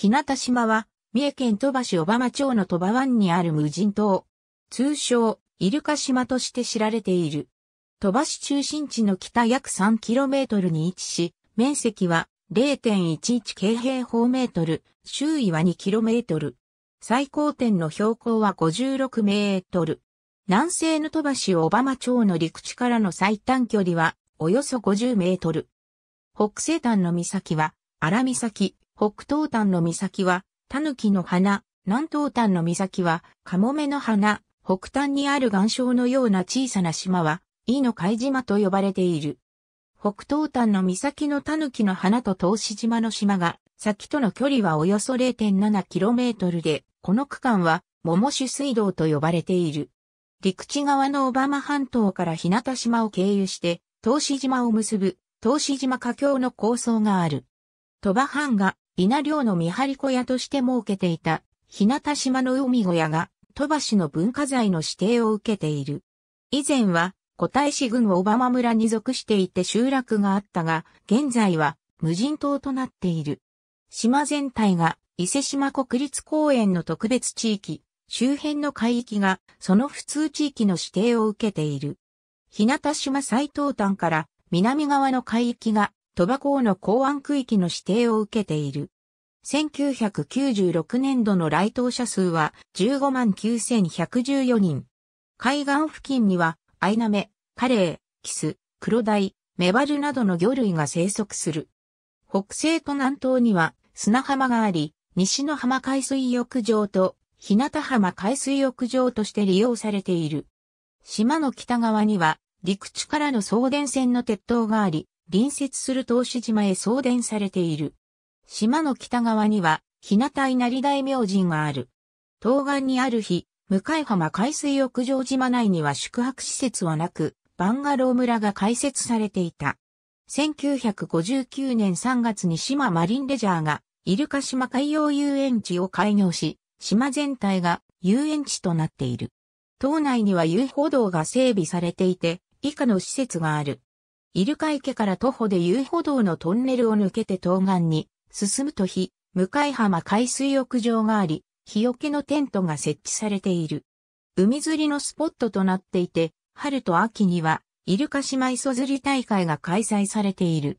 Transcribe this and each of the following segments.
日向島は、三重県鳥羽市小浜町の鳥羽湾にある無人島。通称、イルカ島として知られている。鳥羽市中心地の北約 3km に位置し、面積は0.11京平方メートル、周囲は 2km。最高点の標高は56メートル。南西の鳥羽市小浜町の陸地からの最短距離はおよそ50メートル。北西端の岬は荒岬、北東端の岬は、狸の花、南東端の岬は、カモメの花、北端にある岩礁のような小さな島は、イの海島と呼ばれている。北東端の岬の狸の花と東資島の島が、先との距離はおよそ 0.7km で、この区間は、桃種水道と呼ばれている。陸地側の小浜半島から日向島を経由して、東志島を結ぶ、東志島架橋の構想がある。鳥羽藩が稲漁の見張り小屋として設けていた、日向島の海小屋が、鳥羽市の文化財の指定を受けている。以前は、古代市郡小浜村に属していて集落があったが、現在は無人島となっている。島全体が伊勢島国立公園の特別地域、周辺の海域がその普通地域の指定を受けている。日向島最東端から南側の海域がトバコの港湾区域の指定を受けている。1996年度の来島者数は15万9114人。海岸付近には、アイナメ、カレー、キス、クロダイ、メバルなどの魚類が生息する。北西と南東には砂浜があり、西の浜海水浴場と日向浜海水浴場として利用されている。島の北側には陸地からの送電線の鉄塔があり、隣接する投資島へ送電されている。島の北側には、日向稲荷大明神がある。東岸にある日、向浜海水浴場島内には宿泊施設はなく、バンガロー村が開設されていた。1959年3月に島マリンレジャーが、イルカ島海洋遊園地を開業し、島全体が遊園地となっている。島内には遊歩道が整備されていて、以下の施設がある。イルカ池から徒歩で遊歩道のトンネルを抜けて東岸に進むと日、向浜海水浴場があり、日よけのテントが設置されている。海釣りのスポットとなっていて、春と秋には、イルカ姉妹磯釣り大会が開催されている。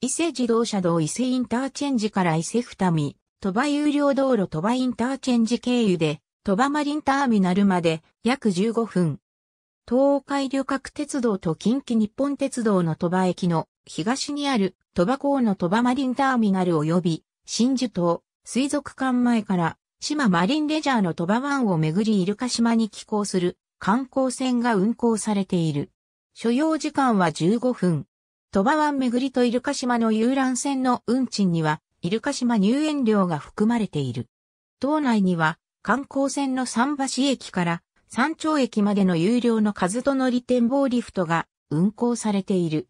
伊勢自動車道伊勢インターチェンジから伊勢二見、鳥羽有料道路鳥羽インターチェンジ経由で、鳥羽マリンターミナルまで約15分。東海旅客鉄道と近畿日本鉄道の鳥羽駅の東にある鳥羽港の鳥羽マリンターミナル及び真珠島水族館前から島マリンレジャーの鳥羽湾をめぐりイルカ島に寄港する観光船が運航されている。所要時間は15分。鳥羽湾めぐりとイルカ島の遊覧船の運賃にはイルカ島入園料が含まれている。島内には観光船の桟橋駅から山頂駅までの有料の数と乗り展望リフトが運行されている。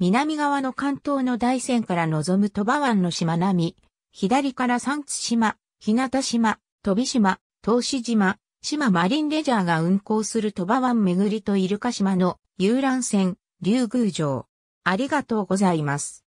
南側の関東の大山から望む鳥羽湾の島並、み、左から三津島、日向島、飛島、東志島、島マリンレジャーが運行する鳥羽湾巡りとイルカ島の遊覧船、竜宮城。ありがとうございます。